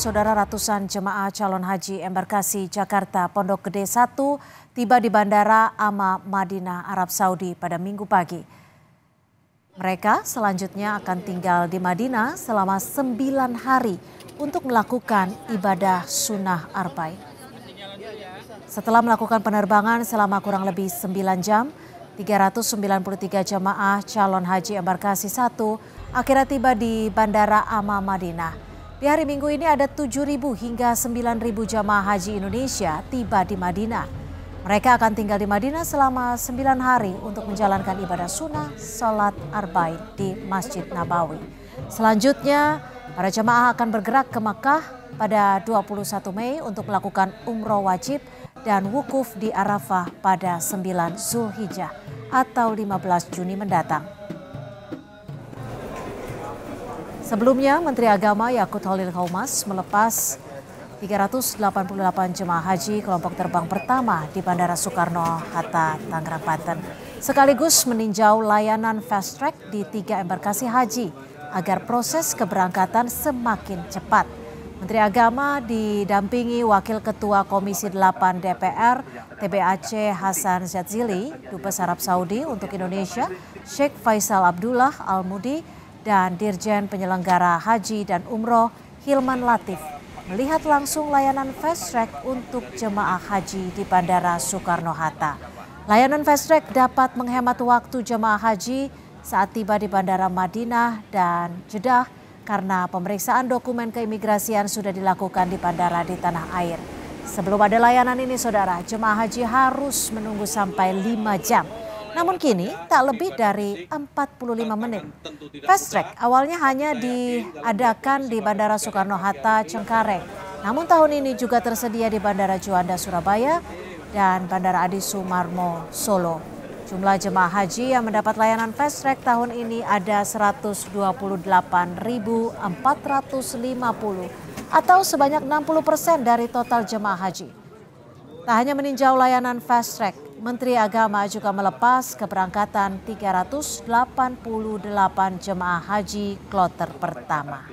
Saudara ratusan jemaah calon haji embarkasi Jakarta Pondok Gede 1 tiba di Bandara Ama Madinah Arab Saudi pada minggu pagi. Mereka selanjutnya akan tinggal di Madinah selama sembilan hari untuk melakukan ibadah sunnah arbai. Setelah melakukan penerbangan selama kurang lebih sembilan jam, 393 jemaah calon haji embarkasi 1 akhirnya tiba di Bandara Ama Madinah. Di hari Minggu ini ada 7.000 hingga 9.000 jamaah haji Indonesia tiba di Madinah. Mereka akan tinggal di Madinah selama 9 hari untuk menjalankan ibadah sunnah salat arba'in di Masjid Nabawi. Selanjutnya, para jamaah akan bergerak ke Makkah pada 21 Mei untuk melakukan umroh wajib dan wukuf di Arafah pada 9 Zulhijjah atau 15 Juni mendatang. Sebelumnya, Menteri Agama Yakut Holil Kaumas melepas 388 jemaah haji kelompok terbang pertama di Bandara Soekarno-Hatta, Tangerang, Banten. Sekaligus meninjau layanan fast track di tiga embarkasi haji agar proses keberangkatan semakin cepat. Menteri Agama didampingi Wakil Ketua Komisi 8 DPR TBAC Hasan Zadzili, Dubes Arab Saudi untuk Indonesia, Sheikh Faisal Abdullah Al-Mudi, dan Dirjen Penyelenggara Haji dan Umroh Hilman Latif melihat langsung layanan fast track untuk jemaah haji di Bandara Soekarno-Hatta. Layanan fast track dapat menghemat waktu jemaah haji saat tiba di Bandara Madinah dan Jeddah karena pemeriksaan dokumen keimigrasian sudah dilakukan di bandara di tanah air. Sebelum ada layanan ini, saudara, jemaah haji harus menunggu sampai 5 jam namun kini tak lebih dari 45 menit. Fast track awalnya hanya diadakan di Bandara Soekarno-Hatta Cengkareng. Namun tahun ini juga tersedia di Bandara Juanda Surabaya dan Bandara Adi Sumarmo Solo. Jumlah jemaah haji yang mendapat layanan fast track tahun ini ada 128.450 atau sebanyak 60 persen dari total jemaah haji. Tak hanya meninjau layanan fast track, Menteri Agama juga melepas keberangkatan 388 jemaah haji kloter pertama.